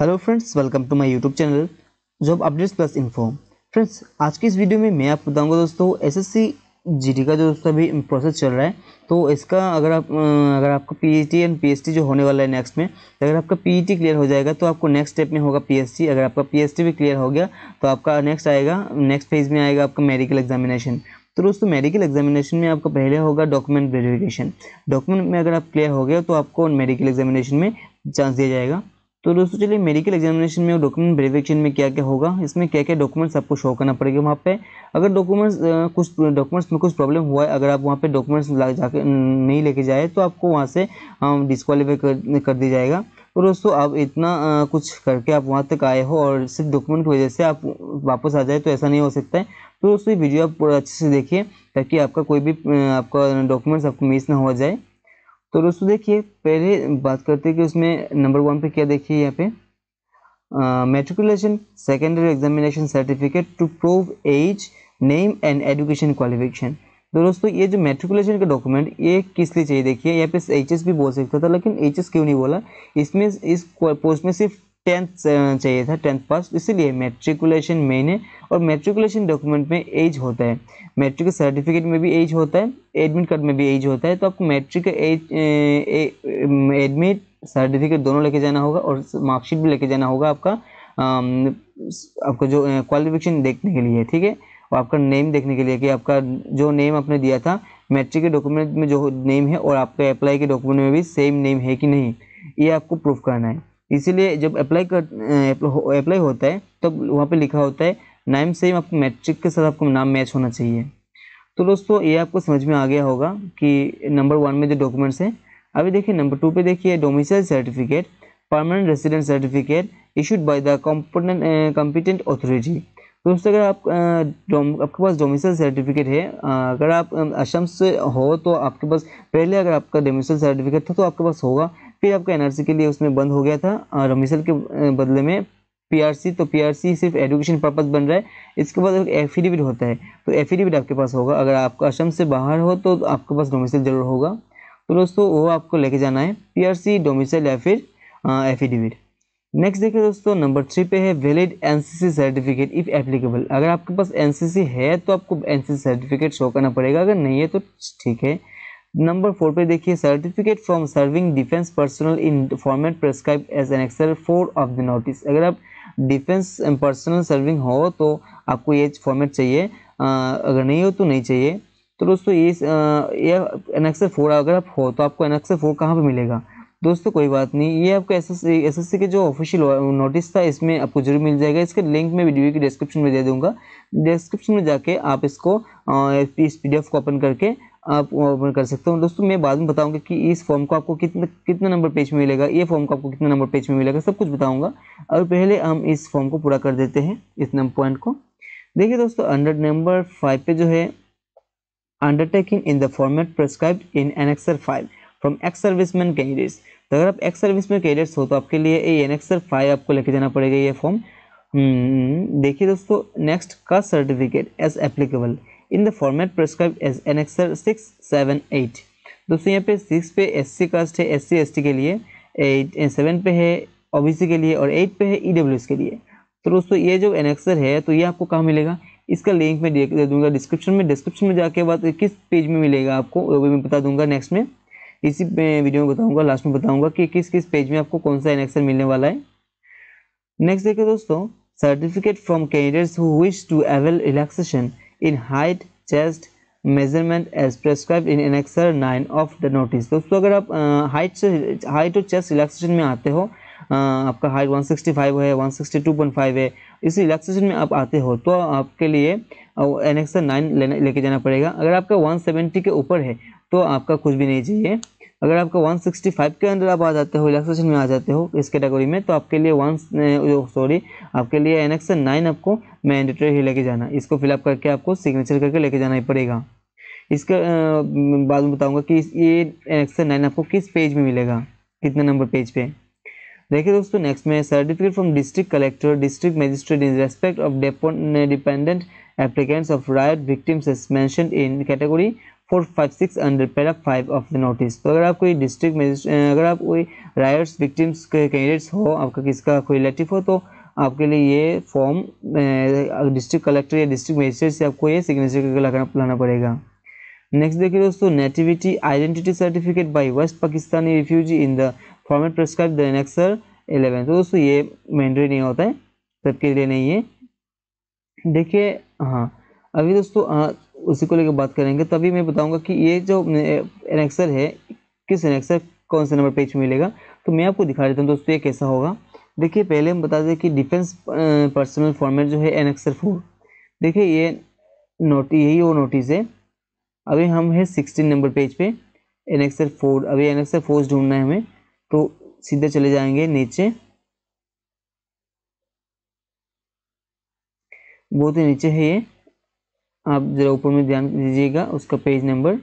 hello friends welcome to my YouTube channel job updates plus info friends आज की इस video में मैं आपको बताऊंगा दोस्तों एसएससी जीडी का जो दोस्तों अभी प्रोसेस चल रहा है तो इसका अगर आप अगर आपका पीएचडी एंड पीएसटी जो होने वाला है नेक्स्ट में अगर आपका पीईटी क्लियर e हो जाएगा तो आपको नेक्स्ट स्टेप में होगा पी अगर आपका पी भी क्लियर हो गया तो आपका नेक्स्ट आएगा नेक्स्ट फेज में आएगा आपका मेडिकल एग्जामिनेशन तो दोस्तों मेडिकल एग्जामिनेशन में आपका पहले होगा डॉक्यूमेंट वेरिफिकेशन डॉक्यूमेंट में अगर आप क्लियर हो गया तो आपको मेडिकल एग्जामिनेशन में चांस दिया जाएगा तो दोस्तों चलिए मेडिकल एग्जामिनेशन में और डॉक्यूमेंट वेरिफिकेशन में क्या क्या होगा इसमें क्या क्या डॉक्यूमेंट्स आपको शो करना पड़ेगा वहाँ पे अगर डॉक्यूमेंट्स कुछ डॉक्यूमेंट्स में कुछ प्रॉब्लम हुआ है अगर आप वहाँ पे डॉक्यूमेंट्स जाके नहीं लेके जाए तो आपको वहाँ से डिस्कवालीफाई कर, कर दिया जाएगा तो दोस्तों आप इतना आ, कुछ करके आप वहाँ तक आए हो और सिर्फ डॉक्यूमेंट की वजह से आप वापस आ जाए तो ऐसा नहीं हो सकता है तो दोस्तों ये वीडियो आप पूरा अच्छे से देखिए ताकि आपका कोई भी आपका डॉक्यूमेंट्स आपको मिस ना हो जाए तो दोस्तों देखिए पहले बात करते हैं कि उसमें नंबर वन पे क्या देखिए यहाँ पे matriculation secondary examination certificate to prove age name and education qualification तो दोस्तों ये जो मेट्रिकुलेशन का डॉक्यूमेंट ये किस लिए चाहिए देखिए यहाँ पे एच भी बोल सकता था लेकिन एच क्यों नहीं बोला इसमें इस पोस्ट में सिर्फ टेंथ चाहिए था टेंथ पास इसीलिए मेट्रिकुलेशन मेन है और मेट्रिकुलेशन डॉक्यूमेंट में एज होता है मेट्रिक सर्टिफिकेट में भी एज होता है एडमिट कार्ड में भी एज होता है तो आपको मेट्रिक एज एडमिट सर्टिफिकेट दोनों लेके जाना होगा और मार्कशीट भी लेके जाना होगा आपका आपका जो क्वालिफिकेशन देखने के लिए ठीक है और आपका नेम देखने के लिए कि आपका जो नेम आपने दिया था मैट्रिक के डॉक्यूमेंट में जो नेम है और आपके अप्लाई के डॉक्यूमेंट में भी सेम नेम है कि नहीं ये आपको प्रूफ करना है इसीलिए जब अप्लाई कर अप्लाई होता है तब तो वहाँ पे लिखा होता है नाइम सेम आपको मैट्रिक के साथ आपको नाम मैच होना चाहिए तो दोस्तों ये आपको समझ में आ गया होगा कि नंबर वन में जो डॉक्यूमेंट्स हैं अभी देखिए नंबर टू पे देखिए domicile certificate permanent resident certificate issued by the competent competent authority दोस्तों अगर आप आपके पास डोमिसाइल सर्टिफिकेट है अगर आप असम से हो तो आपके पास पहले अगर आपका डोमिसाइल सर्टिफिकेट था तो आपके पास होगा फिर आपका एनआरसी के लिए उसमें बंद हो गया था और मिसल के बदले में पीआरसी तो पीआरसी सिर्फ एजुकेशन पर्पज़ बन रहा है इसके बाद एक एफिडेविट होता है तो एफिडेविट आपके पास होगा अगर आप असम से बाहर हो तो आपके पास डोमिसल जरूर होगा तो दोस्तों वो आपको लेके जाना है पीआरसी डोमिसल या फिर एफिडेविट नेक्स्ट देखिए दोस्तों नंबर थ्री पे है valid NCC certificate if applicable अगर आपके पास एनसीसी है तो आपको एनसीसी सर्टिफिकेट शो करना पड़ेगा अगर नहीं है तो ठीक है नंबर फोर पे देखिए certificate from serving defence personnel in format prescribe as annexure four of the notice अगर आप डिफेंस पर्सनल सर्विंग हो तो आपको ये फॉर्मेट चाहिए अगर नहीं हो तो नहीं चाहिए तो दोस्तों ये ये एनएक्सर फोर अगर आप हो तो आपको एनएक्सर फोर कहाँ पर मिलेगा दोस्तों कोई बात नहीं ये आपको एस एस के जो ऑफिशियल नोटिस था इसमें आपको जरूर मिल जाएगा इसके लिंक मैं वीडियो की डिस्क्रिप्शन में दे दूंगा डिस्क्रिप्शन में जाके आप इसको इस पी को ओपन करके आप ओपन कर सकते हो दोस्तों मैं बाद में बताऊंगा कि इस फॉर्म को आपको कितने कितने नंबर पेज में मिलेगा ये फॉर्म को आपको कितने नंबर पेज में मिलेगा सब कुछ बताऊंगा और पहले हम इस फॉर्म को पूरा कर देते हैं इस नंबर पॉइंट को देखिए दोस्तों अंडर नंबर फाइव पे जो है undertaking in the format prescribe in annexure five from ex serviceman candidates तो अगर आप एक्स सर्विसमैन कैंडिडेट्स हो तो आपके लिए ये एक्सर फाइव आपको लेके जाना पड़ेगा ये फॉर्म हम्म, देखिए दोस्तों नेक्स्ट का certificate as applicable in the format prescribe an annexure six seven eight दोस्तों यहाँ पे सिक्स पे एस सी कास्ट है एस सी के लिए एट सेवन पे है ओबीसी के लिए और एट पे है ई e के लिए तो दोस्तों ये जो एनेक्सर है तो ये आपको कहाँ मिलेगा इसका लिंक मैं दे दूंगा डिस्क्रिप्शन में डिस्क्रिप्शन में जाके बाद किस पेज में मिलेगा आपको वो भी मैं बता दूंगा नेक्स्ट में इसी वीडियो में बताऊँगा लास्ट में बताऊँगा कि किस किस पेज में आपको कौन सा एनेक्सर मिलने वाला है नेक्स्ट देखिए दोस्तों certificate from candidates who wish to avail relaxation in height chest measurement as prescribe in annexure nine of the notice दोस्तों अगर आप हाइट से हाइट और चेस्ट रिलैक्सेशन में आते हो आपका हाइट 165 है 162.5 है इस रिलैक्सेशन में आप आते हो तो आपके लिए एनेक्सर नाइन लेके जाना पड़ेगा अगर आपका 170 के ऊपर है तो आपका कुछ भी नहीं चाहिए अगर आपका 165 के अंदर आप आ जाते हो रिलैक्सेशन में आ जाते हो इस कैटेगरी में तो आपके लिए वन सॉरी आपके लिए एन एनेक्सन नाइन आपको मैंडेटरी ही लेके जाना इसको फिलअप करके आपको सिग्नेचर करके लेके जाना ही पड़ेगा इसके बाद में बताऊँगा कि ये एनेक्सन नाइन आपको किस पेज में मिलेगा कितने नंबर पेज पर देखिए दोस्तों नेक्स्ट में certificate from district collector district magistrate in respect of dependent applicants of riot victims as mentioned in category four five six under para five of the notice तो अगर आप कोई डिस्ट्रिक्ट मजिस्ट्रेट अगर आप कोई रायर्स विक्टिम्स के candidates हो आपका किसका कोई रिलेटिव हो तो आपके लिए ये फॉर्म डिस्ट्रिक्ट कलेक्टर या डिस्ट्रिक्ट मजिस्ट्रेट से आपको ये सिग्नेचर करके लाना पड़ेगा नेक्स्ट देखिए दोस्तों nativity identity certificate by west Pakistani refugee in the format prescribe the annexure eleven तो दोस्तों ये मैंडेटरी नहीं होता है सबके लिए नहीं है देखिए हाँ अभी दोस्तों उसी को लेकर बात करेंगे तभी मैं बताऊंगा कि ये जो एनेक्सर है किस एनेक्सर कौन से नंबर पेज मिलेगा तो मैं आपको दिखा देता हूँ दोस्तों ये कैसा होगा देखिए पहले हम बता दें कि डिफेंस पर्सनल फॉर्मेट जो है एनेक्सर फोर देखिए ये नोट यही वो नोटिस है अभी हम है सिक्सटीन नंबर पेज पे एनेक्सर फोर अभी एनेक्सर फोर ढूंढना है हमें तो सीधे चले जाएंगे नीचे बहुत ही नीचे है ये आप ज़रा ऊपर में ध्यान दीजिएगा उसका पेज नंबर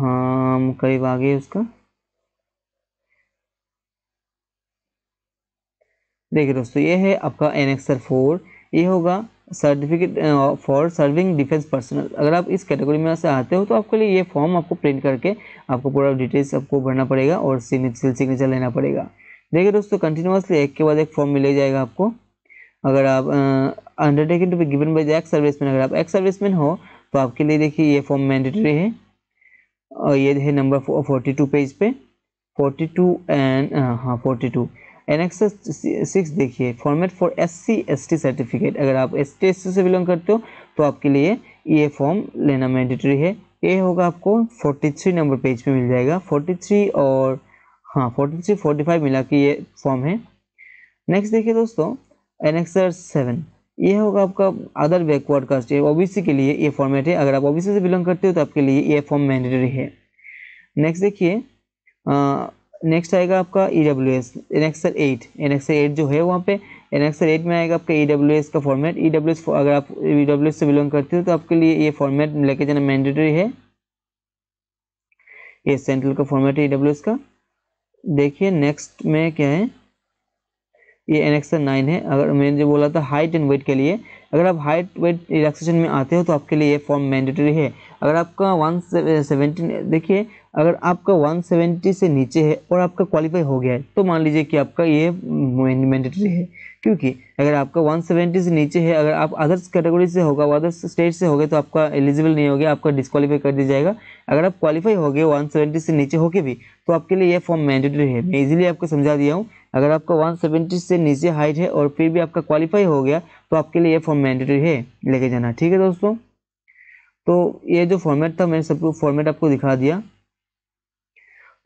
हाँ करीब आ गए उसका देखिए दोस्तों ये है आपका एक्सर फोर ये होगा certificate for serving defence personnel अगर आप इस कैटेगरी में से आते हो तो आपके लिए ये फॉर्म आपको प्रिंट करके आपको पूरा डिटेल्स आपको भरना पड़ेगा और सिग्नेचर लेना पड़ेगा देखिए दोस्तों कंटिन्यूसली एक के बाद एक फॉर्म मिले जाएगा आपको अगर आप undertaking to be given by the ex serviceman अगर आप एक्स सर्विसमैन हो तो आपके लिए देखिए ये फॉर्म मैंडेटरी है और ये है नंबर फोर्टी टू पेज पे फोर्टी टू एंड हाँ forty two annexure six देखिए format for S C S T certificate अगर आप एस टी एस सी से बिलोंग करते हो तो आपके लिए ये फॉर्म लेना मैंडेटरी है ये होगा आपको फोर्टी थ्री नंबर पेज पे मिल जाएगा फोर्टी थ्री और हाँ फोर्टी थ्री फोर्टी फाइव मिला के ये फॉर्म है नेक्स्ट देखिए दोस्तों एन एक्स आर सेवन ये होगा आपका अदर बैकवर्ड कास्ट ये सी के लिए ये फॉर्मेट है अगर आप सी से बिलोंग करते हो तो आपके लिए ये फॉर्म मैंडेटरी है नेक्स्ट देखिए नेक्स्ट आएगा आपका E W S annexure eight annexure eight जो है वहाँ पे एन एक्स आर एट में आएगा आपका ई डब्ल्यू एस का फॉर्मेट ई डब्ल्यू एस अगर आप ई डब्ल्यू एस से बिलोंग करते हो तो आपके लिए ये फॉर्मेट लेके जाना मैंडेटरी है ये सेंट्रल का फॉर्मेट है ई डब्ल्यू एस का देखिए नेक्स्ट में क्या है ये एन एक्स नाइन है अगर मैंने जो बोला था हाइट एंड वेट के लिए अगर आप हाइट वेट रिलैक्सेशन में आते हो तो आपके लिए ये फॉर्म मैंडेटरी है अगर आपका वन सेवेंटीन देखिए अगर आपका 170 से नीचे है और आपका क्वालिफाई हो गया है तो मान लीजिए कि आपका ये मैंडेटरी mm, है क्योंकि अगर आपका 170 से नीचे है अगर आप अदर्स कैटेगरी से होगा अदर्स स्टेट से हो गए तो आपका एलिजिबल नहीं हो गया आपका डिस्कालीफाई कर दिया जाएगा अगर आप क्वालिफाई हो गए वन से नीचे होके भी तो आपके लिए ये फॉर्म मैंडेटरी है मैं इजीली आपको समझा दिया हूँ अगर आपका 170 से नीचे हाइट है और फिर भी आपका क्वालिफाई हो गया तो आपके लिए ये फॉर्म मैंडेटरी है लेके जाना ठीक है दोस्तों तो ये जो फॉर्मेट था मैंने सबको फॉर्मेट आपको दिखा दिया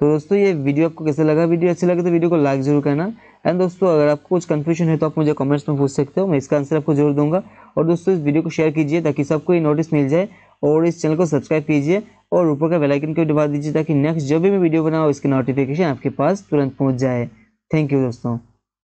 तो दोस्तों ये वीडियो आपको कैसे लगा वीडियो अच्छी लगे तो वीडियो को लाइक जरूर करना एंड दोस्तों अगर आपको कुछ कन्फ्यूजन है तो आप मुझे कमेंट्स में पूछ सकते हो मैं इसका आंसर आपको जरूर दूंगा और दोस्तों इस वीडियो को शेयर कीजिए ताकि सबको ये नोटिस मिल जाए और इस चैनल को सब्सक्राइब कीजिए और ऊपर का बेलाइकन को दबा दीजिए ताकि नेक्स्ट जब भी मैं वीडियो बनाऊँ इसकी नोटिफिकेशन आपके पास तुरंत पहुँच जाए थैंक यू दोस्तों